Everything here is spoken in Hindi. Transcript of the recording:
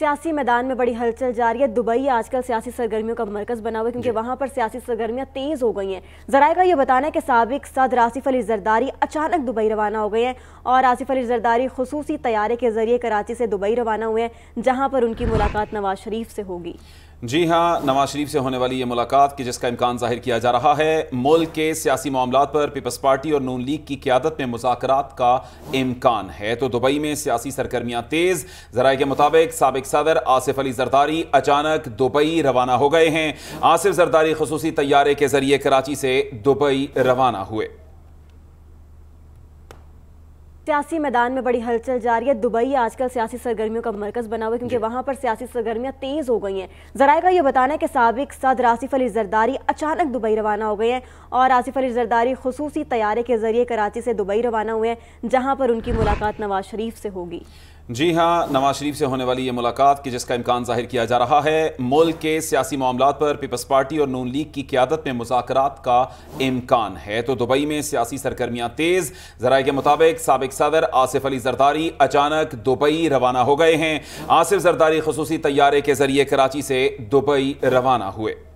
सियासी मैदान में बड़ी हलचल जारी है दुबई आजकल सियासी सरगर्मियों का मरकज बना हुआ है क्योंकि वहाँ पर सियासी सरगर्मियां तेज़ हो गई हैं जराय का यह बताना है कि सबक सदर आसिफ अली जरदारी अचानक दुबई रवाना हो गए हैं और आसिफ अली जरदारी खसूसी तैयारे के जरिए कराची से दुबई रवाना हुए हैं जहाँ पर उनकी मुलाकात नवाज शरीफ से होगी जी हाँ नवाज शरीफ से होने वाली ये मुलाकात की जिसका इम्कान जाहिर किया जा रहा है मुल्क के सियासी मामला पर पीपल्स पार्टी और नून लीग की क्यादत में मुजाकरात का इम्कान है तो दुबई में सियासी सरगर्मियाँ तेज़ जराये के मुताबिक सबक सदर आसिफ अली जरदारी अचानक दुबई रवाना हो गए हैं आसिफ जरदारी खसूसी तैयारे के जरिए कराची से दुबई रवाना हुए सियासी मैदान में बड़ी हलचल जा रही है दुबई आजकल सियासी सरगर्मियों का मरकज बना हुआ है क्योंकि वहाँ पर सियासी सरगर्मियाँ तेज़ हो गई हैं जरा का यह बताना है कि सबक सदर आसिफ अली जरदारी अचानक दुबई रवाना हो गए हैं और आसिफ अली जरदारी खसूसी तैयारे के जरिए कराची से दुबई रवाना हुए हैं जहाँ पर उनकी मुलाकात नवाज शरीफ से होगी जी हाँ नवाज शरीफ से होने वाली ये मुलाकात की जिसका इम्कान जाहिर किया जा रहा है मुल्क के सियासी मामला पर पीपल्स पार्टी और नून लीग की क्यादत में मुजात का इम्कान है तो दुबई में सियासी सरगर्मियाँ तेज़ जरा के मुताबिक सबक सदर आसिफ अली जरदारी अचानक दुबई रवाना हो गए हैं आसिफ जरदारी खसूसी तैयारे के जरिए कराची से दुबई रवाना हुए